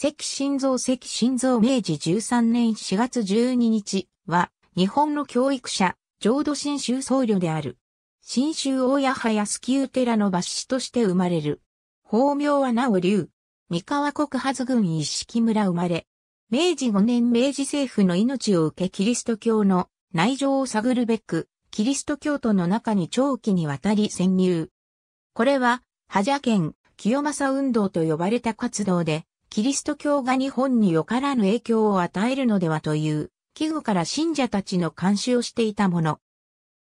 関心蔵関心蔵明治13年4月12日は、日本の教育者、浄土真宗僧侶である。新州大谷葉安久寺の抜子として生まれる。法名はなお龍。三河国発郡一式村生まれ。明治5年明治政府の命を受けキリスト教の内情を探るべく、キリスト教徒の中に長期にわたり潜入。これは、覇者県清正運動と呼ばれた活動で、キリスト教が日本によからぬ影響を与えるのではという危惧から信者たちの監視をしていたもの。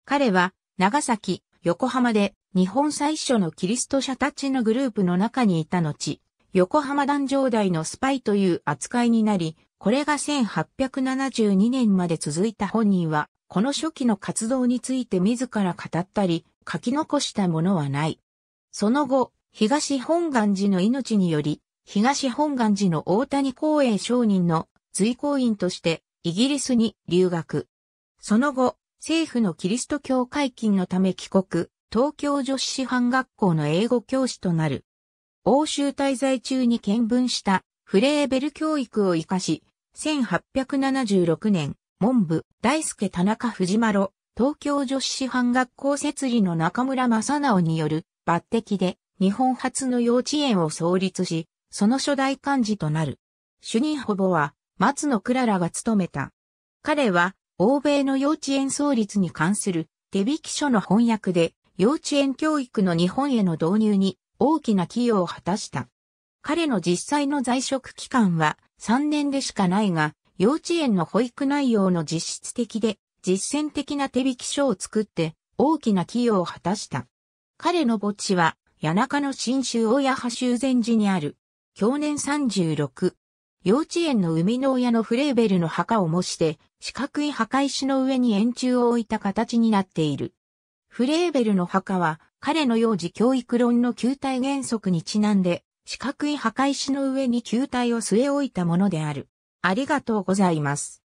彼は長崎、横浜で日本最初のキリスト者たちのグループの中にいた後、横浜壇上台のスパイという扱いになり、これが1872年まで続いた本人は、この初期の活動について自ら語ったり、書き残したものはない。その後、東本願寺の命により、東本願寺の大谷公営商人の随行員としてイギリスに留学。その後、政府のキリスト教会禁のため帰国、東京女子師範学校の英語教師となる。欧州滞在中に見聞したフレーベル教育を活かし、1876年、文部、大輔田中藤丸、東京女子師範学校設理の中村正直による抜擢で日本初の幼稚園を創立し、その初代幹事となる。主任保護は、松野クララが務めた。彼は、欧米の幼稚園創立に関する手引き書の翻訳で、幼稚園教育の日本への導入に大きな寄与を果たした。彼の実際の在職期間は3年でしかないが、幼稚園の保育内容の実質的で実践的な手引き書を作って大きな寄与を果たした。彼の墓地は谷中の新州大谷派修善寺にある享年36。幼稚園の生みの親のフレーベルの墓を模して、四角い墓石の上に円柱を置いた形になっている。フレーベルの墓は、彼の幼児教育論の球体原則にちなんで、四角い墓石の上に球体を据え置いたものである。ありがとうございます。